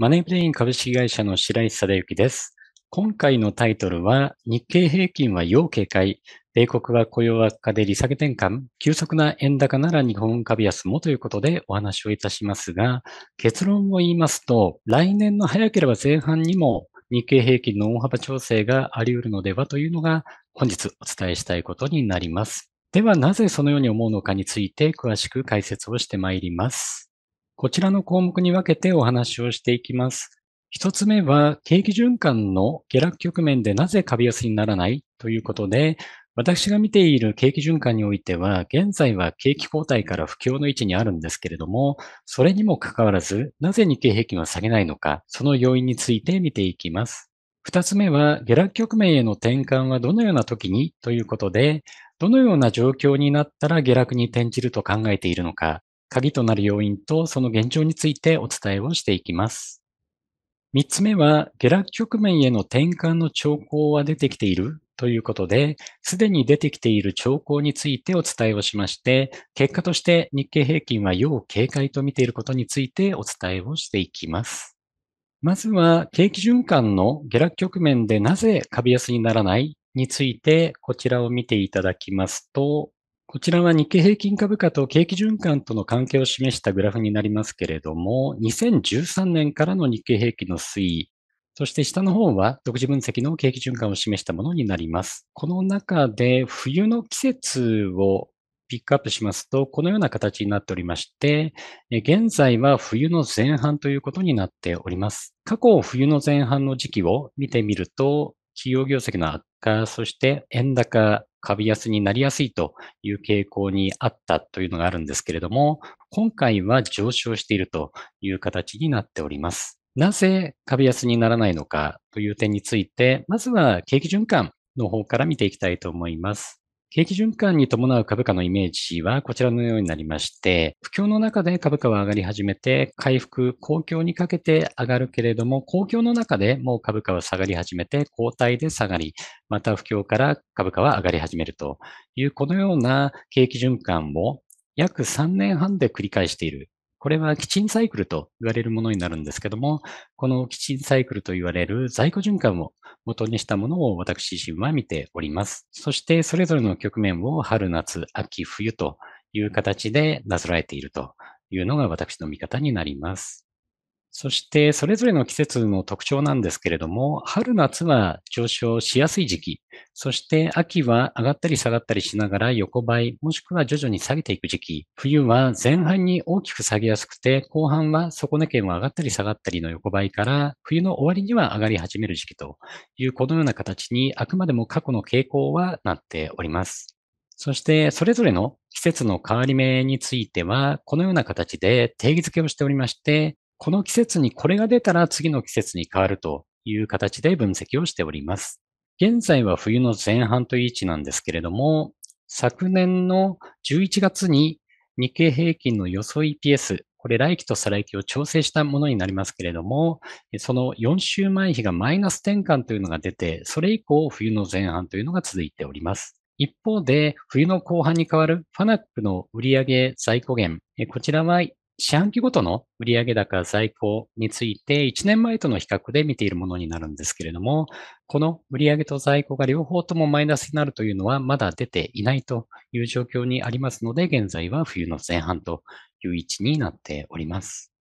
マネープレイン株式会社の白石貞之です。今回のタイトルは、日経平均は要警戒、米国は雇用悪化で利下げ転換、急速な円高なら日本株安もということでお話をいたしますが、結論を言いますと、来年の早ければ前半にも日経平均の大幅調整があり得るのではというのが、本日お伝えしたいことになります。では、なぜそのように思うのかについて詳しく解説をしてまいります。こちらの項目に分けてお話をしていきます。一つ目は、景気循環の下落局面でなぜ株安にならないということで、私が見ている景気循環においては、現在は景気後退から不況の位置にあるんですけれども、それにもかかわらず、なぜ日経平均は下げないのか、その要因について見ていきます。二つ目は、下落局面への転換はどのような時にということで、どのような状況になったら下落に転じると考えているのか、鍵となる要因とその現状についてお伝えをしていきます。三つ目は、下落局面への転換の兆候は出てきているということで、すでに出てきている兆候についてお伝えをしまして、結果として日経平均は要警戒と見ていることについてお伝えをしていきます。まずは、景気循環の下落局面でなぜ株安にならないについて、こちらを見ていただきますと、こちらは日経平均株価と景気循環との関係を示したグラフになりますけれども、2013年からの日経平均の推移、そして下の方は独自分析の景気循環を示したものになります。この中で冬の季節をピックアップしますと、このような形になっておりまして、現在は冬の前半ということになっております。過去冬の前半の時期を見てみると、企業業績の悪化、そして円高、株安になりやすいという傾向にあったというのがあるんですけれども、今回は上昇しているという形になっております。なぜ株安にならないのかという点について、まずは景気循環の方から見ていきたいと思います。景気循環に伴う株価のイメージはこちらのようになりまして、不況の中で株価は上がり始めて、回復、公共にかけて上がるけれども、公共の中でもう株価は下がり始めて、交代で下がり、また不況から株価は上がり始めるという、このような景気循環を約3年半で繰り返しているこれはキチンサイクルと言われるものになるんですけども、このキチンサイクルと言われる在庫循環を元にしたものを私自身は見ております。そしてそれぞれの局面を春、夏、秋、冬という形でなぞらえているというのが私の見方になります。そしてそれぞれの季節の特徴なんですけれども、春夏は上昇しやすい時期、そして秋は上がったり下がったりしながら横ばい、もしくは徐々に下げていく時期、冬は前半に大きく下げやすくて、後半は底値圏は上がったり下がったりの横ばいから、冬の終わりには上がり始める時期というこのような形にあくまでも過去の傾向はなっております。そして、それぞれの季節の変わり目については、このような形で定義づけをしておりまして、この季節にこれが出たら次の季節に変わるという形で分析をしております。現在は冬の前半という位置なんですけれども、昨年の11月に日経平均の予想 EPS、これ来期と再来期を調整したものになりますけれども、その4週前比がマイナス転換というのが出て、それ以降冬の前半というのが続いております。一方で、冬の後半に変わるファナックの売上在庫減、こちらは四半期ごとの売上高在庫について1年前との比較で見ているものになるんですけれども、この売上と在庫が両方ともマイナスになるというのはまだ出ていないという状況にありますので、現在は冬の前半という位置になっております。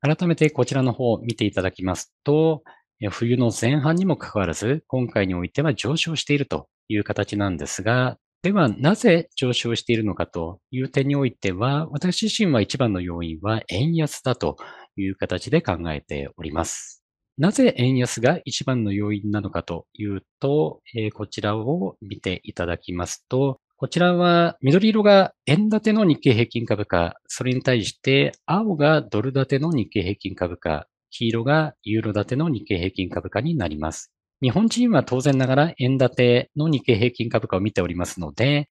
改めてこちらの方を見ていただきますと、冬の前半にもかかわらず、今回においては上昇しているという形なんですが、では、なぜ上昇しているのかという点においては、私自身は一番の要因は円安だという形で考えております。なぜ円安が一番の要因なのかというと、えー、こちらを見ていただきますと、こちらは緑色が円建ての日経平均株価、それに対して青がドル建ての日経平均株価、黄色がユーロ建ての日経平均株価になります。日本人は当然ながら円建ての日経平均株価を見ておりますので、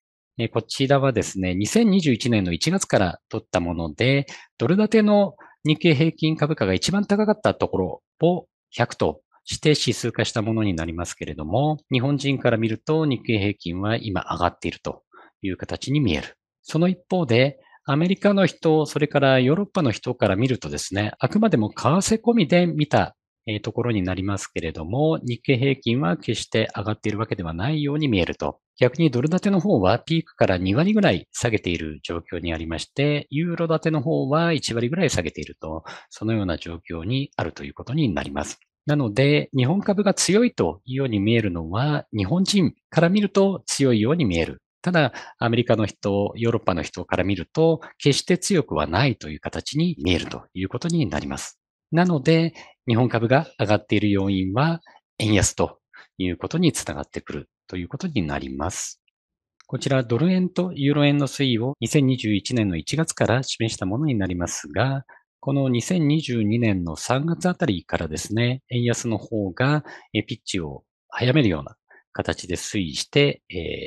こちらはですね、2021年の1月から取ったもので、ドル建ての日経平均株価が一番高かったところを100として指数化したものになりますけれども、日本人から見ると日経平均は今上がっているという形に見える。その一方で、アメリカの人、それからヨーロッパの人から見るとですね、あくまでも為替込みで見たえところになりますけれども、日経平均は決して上がっているわけではないように見えると。逆にドル建ての方はピークから2割ぐらい下げている状況にありまして、ユーロ建ての方は1割ぐらい下げていると、そのような状況にあるということになります。なので、日本株が強いというように見えるのは、日本人から見ると強いように見える。ただ、アメリカの人、ヨーロッパの人から見ると、決して強くはないという形に見えるということになります。なので、日本株が上がっている要因は、円安ということにつながってくるということになります。こちら、ドル円とユーロ円の推移を2021年の1月から示したものになりますが、この2022年の3月あたりからですね、円安の方がピッチを早めるような形で推移して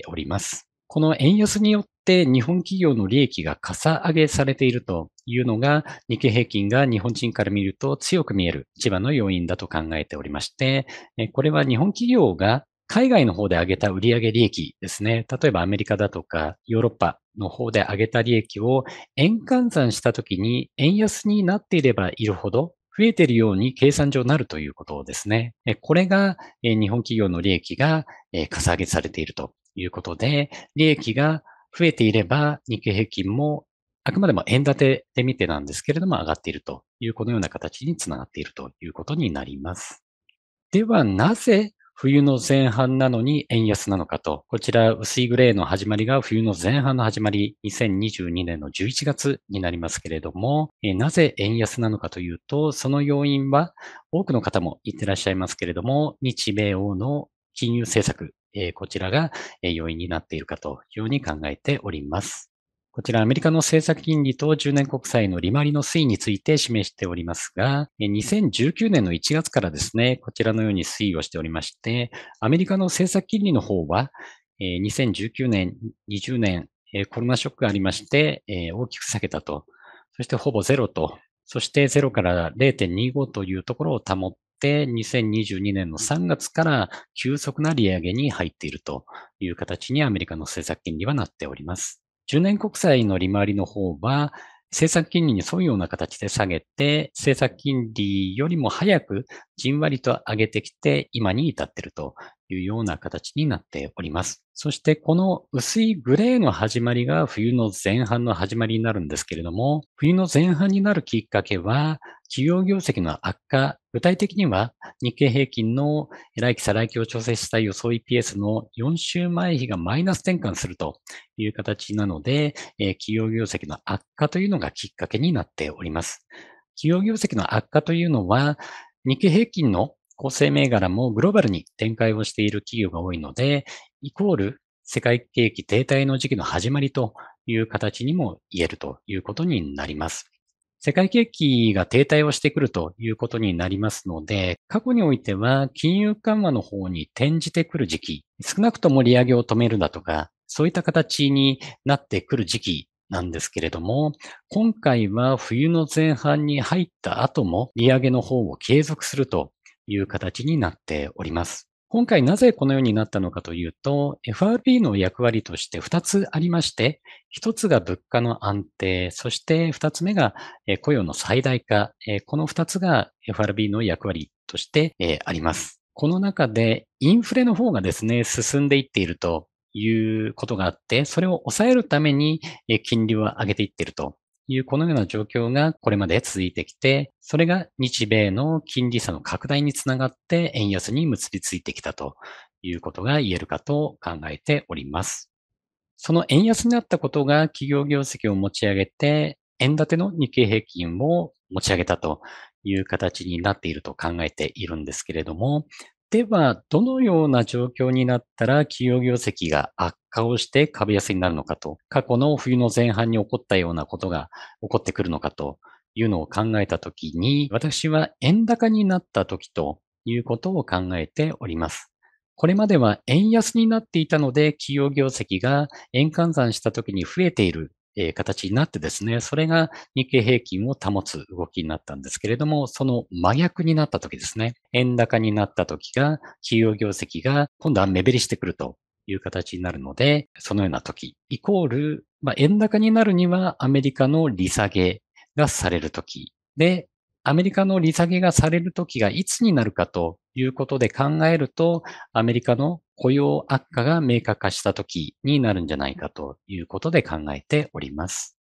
おります。この円安によって日本企業の利益がかさ上げされているというのが日経平均が日本人から見ると強く見える一番の要因だと考えておりまして、これは日本企業が海外の方で上げた売上利益ですね。例えばアメリカだとかヨーロッパの方で上げた利益を円換算したときに円安になっていればいるほど増えているように計算上なるということですね。これが日本企業の利益がかさ上げされているということで、利益が増えていれば、日経平均もあくまでも円建てで見てなんですけれども上がっているというこのような形につながっているということになります。ではなぜ冬の前半なのに円安なのかと、こちら薄いグレーの始まりが冬の前半の始まり、2022年の11月になりますけれども、なぜ円安なのかというと、その要因は多くの方も言ってらっしゃいますけれども、日米欧の金融政策えこちらが要因になっているかというように考えております。こちらアメリカの政策金利と10年国債の利回りの推移について示しておりますが、2019年の1月からですね、こちらのように推移をしておりまして、アメリカの政策金利の方は、2019年、20年、コロナショックがありまして、大きく下げたと。そしてほぼゼロと。そしてゼロから0.25というところを保っ、2022年の3月から急速な利上げに入っているという形にアメリカの政策金利はなっております。10年国債の利回りの方は、政策金利に沿うような形で下げて、政策金利よりも早くじんわりと上げてきて、今に至っているというような形になっております。そしてこの薄いグレーの始まりが冬の前半の始まりになるんですけれども、冬の前半になるきっかけは、企業業績の悪化、具体的には日経平均の来期再来期を調整した予想 EPS の4週前比がマイナス転換するという形なので、え企業業績の悪化というのがきっかけになっております。企業業績の悪化というのは、日経平均の構成銘柄もグローバルに展開をしている企業が多いので、イコール世界景気停滞の時期の始まりという形にも言えるということになります。世界景気が停滞をしてくるということになりますので、過去においては金融緩和の方に転じてくる時期、少なくとも利上げを止めるだとか、そういった形になってくる時期なんですけれども、今回は冬の前半に入った後も利上げの方を継続するという形になっております。今回なぜこのようになったのかというと、FRB の役割として2つありまして、1つが物価の安定、そして2つ目が雇用の最大化、この2つが FRB の役割としてあります。この中でインフレの方がですね、進んでいっているということがあって、それを抑えるために金利を上げていっているというこのような状況がこれまで続いてきて、それが日米の金利差の拡大につながって円安に結びついてきたということが言えるかと考えております。その円安になったことが企業業績を持ち上げて、円建ての日経平均を持ち上げたという形になっていると考えているんですけれども、では、どのような状況になったら企業業績が悪化をして株安になるのかと、過去の冬の前半に起こったようなことが起こってくるのかというのを考えたときに、私は円高になったときということを考えております。これまでは円安になっていたので、企業業績が円換算したときに増えているえ形になってですね、それが日経平均を保つ動きになったんですけれども、その真逆になった時ですね、円高になった時が、企業業績が今度は目減りしてくるという形になるので、そのような時、イコール、まあ、円高になるにはアメリカの利下げがされる時で、アメリカの利下げがされる時がいつになるかということで考えると、アメリカの雇用悪化が明確化した時になるんじゃないかということで考えております。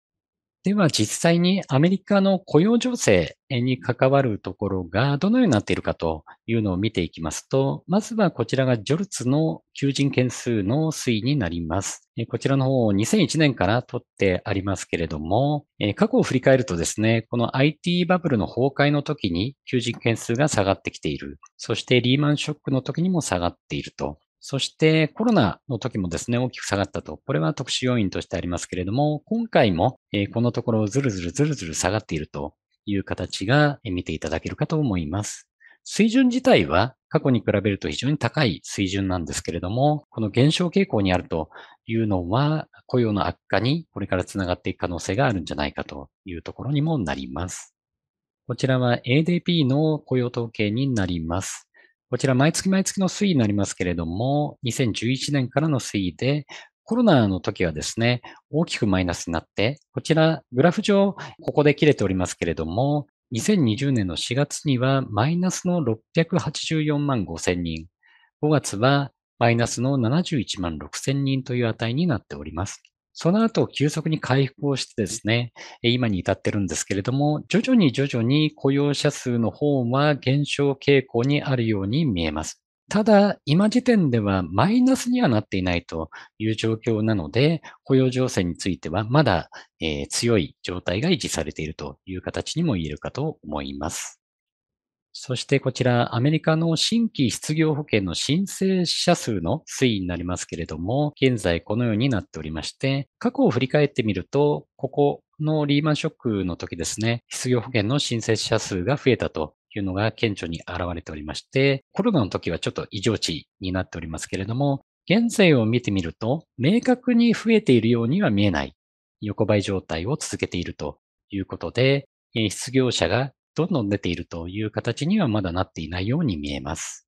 では実際にアメリカの雇用情勢に関わるところがどのようになっているかというのを見ていきますと、まずはこちらがジョルツの求人件数の推移になります。こちらの方を2001年から取ってありますけれども、過去を振り返るとですね、この IT バブルの崩壊の時に求人件数が下がってきている。そしてリーマンショックの時にも下がっていると。そしてコロナの時もですね、大きく下がったと。これは特殊要因としてありますけれども、今回も、このところずるずるずるずる下がっているという形が見ていただけるかと思います。水準自体は過去に比べると非常に高い水準なんですけれども、この減少傾向にあるというのは雇用の悪化にこれからつながっていく可能性があるんじゃないかというところにもなります。こちらは ADP の雇用統計になります。こちら毎月毎月の推移になりますけれども、2011年からの推移で、コロナの時はですね、大きくマイナスになって、こちらグラフ上、ここで切れておりますけれども、2020年の4月にはマイナスの684万5千人、5月はマイナスの71万6千人という値になっております。その後、急速に回復をしてですね、今に至ってるんですけれども、徐々に徐々に雇用者数の方は減少傾向にあるように見えます。ただ、今時点ではマイナスにはなっていないという状況なので、雇用情勢についてはまだ、えー、強い状態が維持されているという形にも言えるかと思います。そしてこちら、アメリカの新規失業保険の申請者数の推移になりますけれども、現在このようになっておりまして、過去を振り返ってみると、ここのリーマンショックの時ですね、失業保険の申請者数が増えたというのが顕著に現れておりまして、コロナの時はちょっと異常値になっておりますけれども、現在を見てみると、明確に増えているようには見えない、横ばい状態を続けているということで、失業者がどんどん出ているという形にはまだなっていないように見えます。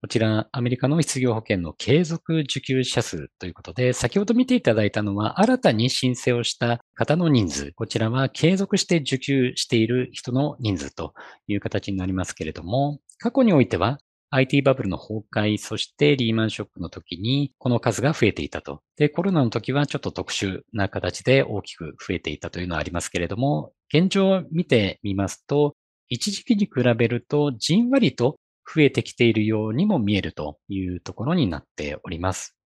こちら、アメリカの失業保険の継続受給者数ということで、先ほど見ていただいたのは、新たに申請をした方の人数、こちらは継続して受給している人の人数という形になりますけれども、過去においては、IT バブルの崩壊、そしてリーマンショックの時に、この数が増えていたと。で、コロナの時はちょっと特殊な形で大きく増えていたというのはありますけれども、現状を見てみますと、一時期に比べると、じんわりと増えてきているようにも見えるというところになっております。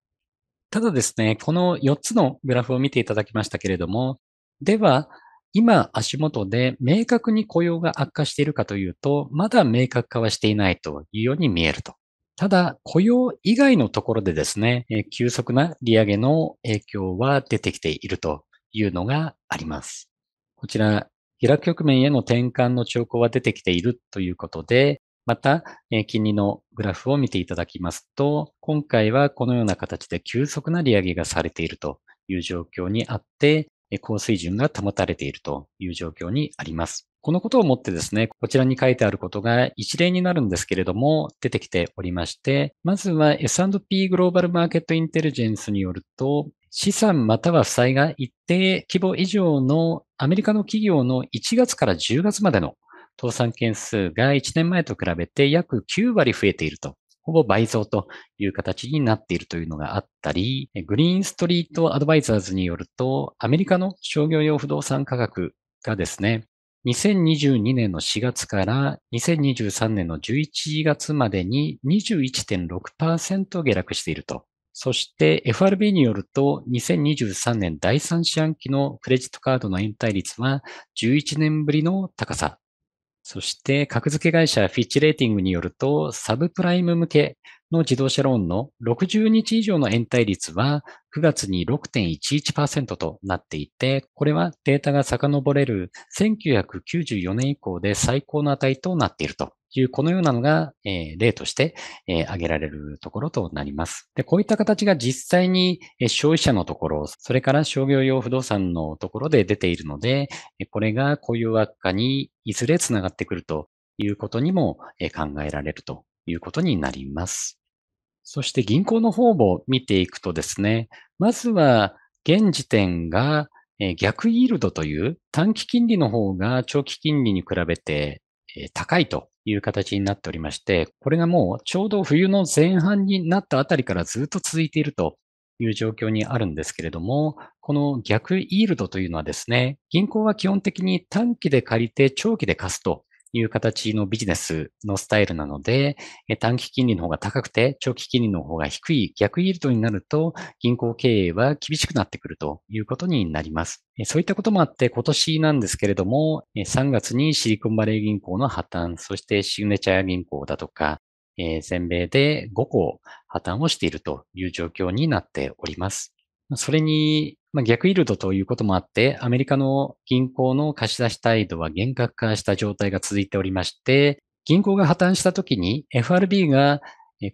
ただですね、この4つのグラフを見ていただきましたけれども、では、今足元で明確に雇用が悪化しているかというと、まだ明確化はしていないというように見えると。ただ、雇用以外のところでですね、急速な利上げの影響は出てきているというのがあります。こちら、下落局面への転換の兆候は出てきているということで、また、金利のグラフを見ていただきますと、今回はこのような形で急速な利上げがされているという状況にあって、高水準が保たれているという状況にあります。このことをもってですね、こちらに書いてあることが一例になるんですけれども、出てきておりまして、まずは S&P グローバルマーケットインテリジェンスによると、資産または負債が一定規模以上のアメリカの企業の1月から10月までの倒産件数が1年前と比べて約9割増えているとほぼ倍増という形になっているというのがあったり、グリーンストリートアドバイザーズによると、アメリカの商業用不動産価格がですね、2022年の4月から2023年の11月までに21.6%下落していると。そして FRB によると2023年第3四半期のクレジットカードの延滞率は11年ぶりの高さそして、格付け会社フィッチレーティングによると、サブプライム向けの自動車ローンの60日以上の延滞率は9月に6.11%となっていて、これはデータが遡れる1994年以降で最高の値となっているという、このようなのが、え例として、え挙げられるところとなります。で、こういった形が実際に、消費者のところ、それから商業用不動産のところで出ているので、これが雇用悪化にいずれつながってくるということにも、考えられるということになります。そして銀行の方も見ていくとですね、まずは現時点が逆イールドという短期金利の方が長期金利に比べて高いという形になっておりまして、これがもうちょうど冬の前半になったあたりからずっと続いているという状況にあるんですけれども、この逆イールドというのはですね、銀行は基本的に短期で借りて長期で貸すという形のビジネスのスタイルなので、短期金利の方が高くて、長期金利の方が低い逆イールドになると、銀行経営は厳しくなってくるということになります。そういったこともあって、今年なんですけれども、3月にシリコンバレー銀行の破綻、そしてシグネチャー銀行だとか、全米で5個破綻をしているという状況になっております。それに、まあ、逆イールドということもあって、アメリカの銀行の貸し出し態度は厳格化した状態が続いておりまして、銀行が破綻した時に FRB が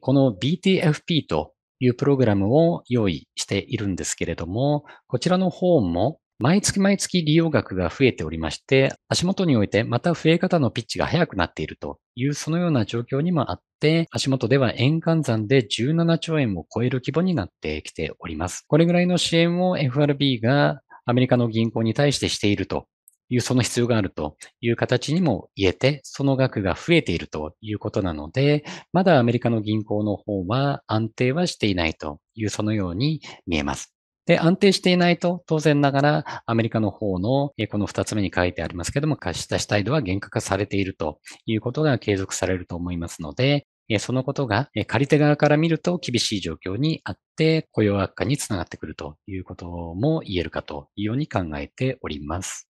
この BTFP というプログラムを用意しているんですけれども、こちらの方も毎月毎月利用額が増えておりまして、足元においてまた増え方のピッチが速くなっているというそのような状況にもあって、足元では円換算で17兆円を超える規模になってきております。これぐらいの支援を FRB がアメリカの銀行に対してしているという、その必要があるという形にも言えて、その額が増えているということなので、まだアメリカの銀行の方は安定はしていないという、そのように見えます。で、安定していないと、当然ながらアメリカの方の、この二つ目に書いてありますけども、貸し出し態度は厳格化されているということが継続されると思いますので、そのことが借り手側から見ると厳しい状況にあって雇用悪化につながってくるということも言えるかというように考えております。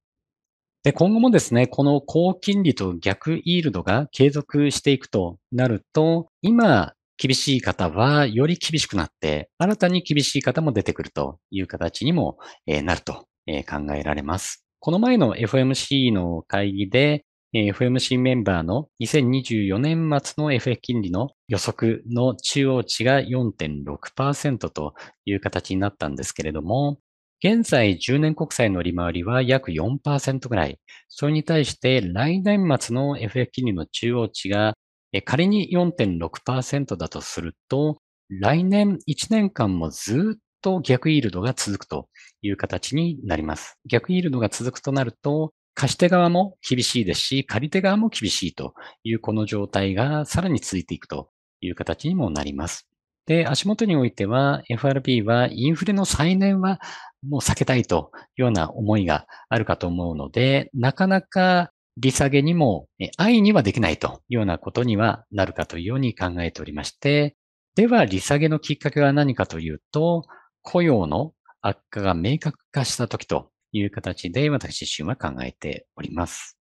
で、今後もですね、この高金利と逆イールドが継続していくとなると、今厳しい方はより厳しくなって、新たに厳しい方も出てくるという形にもなると考えられます。この前の FMC の会議で、FMC メンバーの2024年末の FF 金利の予測の中央値が4.6%という形になったんですけれども、現在10年国債の利回りは約4%ぐらい。それに対して来年末の FF 金利の中央値が仮に4.6%だとすると、来年1年間もずっと逆イールドが続くという形になります。逆イールドが続くとなると、貸し手側も厳しいですし、借り手側も厳しいというこの状態がさらに続いていくという形にもなります。で、足元においては FRB はインフレの再燃はもう避けたいというような思いがあるかと思うので、なかなか利下げにも愛にはできないというようなことにはなるかというように考えておりまして、では利下げのきっかけは何かというと、雇用の悪化が明確化した時という形で私自身は考えております。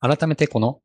改めてこの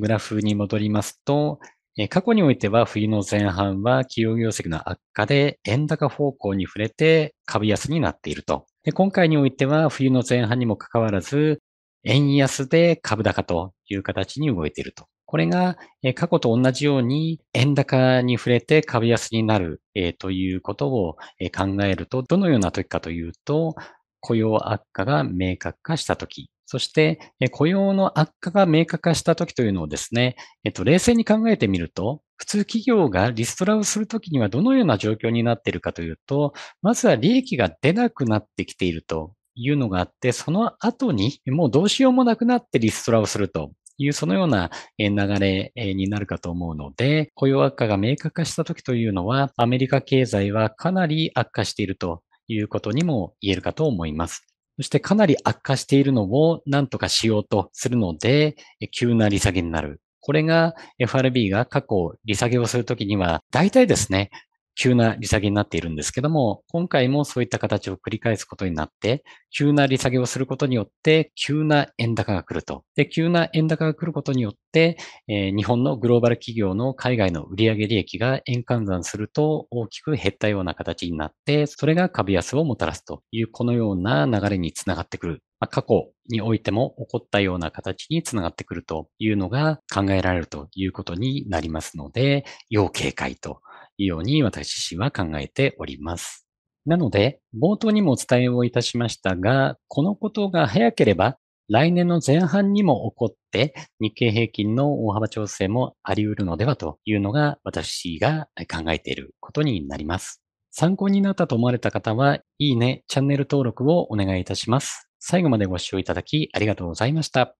グラフに戻りますと、過去においては冬の前半は企業業績の悪化で円高方向に触れて株安になっていると。今回においては冬の前半にもかかわらず円安で株高という形に動いていると。これが過去と同じように円高に触れて株安になるということを考えると、どのような時かというと、雇用悪化が明確化した時、そして雇用の悪化が明確化した時というのをですね、えっと、冷静に考えてみると、普通企業がリストラをするときにはどのような状況になっているかというと、まずは利益が出なくなってきているというのがあって、その後にもうどうしようもなくなってリストラをするというそのような流れになるかと思うので、雇用悪化が明確化した時というのは、アメリカ経済はかなり悪化しているということにも言えるかと思います。そしてかなり悪化しているのを何とかしようとするので、急な利下げになる。これが FRB が過去利下げをするときには、大体ですね、急な利下げになっているんですけども、今回もそういった形を繰り返すことになって、急な利下げをすることによって、急な円高が来ると。で、急な円高が来ることによって、えー、日本のグローバル企業の海外の売上利益が円換算すると大きく減ったような形になって、それが株安をもたらすという、このような流れにつながってくる。まあ、過去においても起こったような形につながってくるというのが考えられるということになりますので、要警戒といように私は考えております。なので、冒頭にもお伝えをいたしましたが、このことが早ければ来年の前半にも起こって日経平均の大幅調整もあり得るのではというのが私が考えていることになります。参考になったと思われた方は、いいね、チャンネル登録をお願いいたします。最後までご視聴いただきありがとうございました。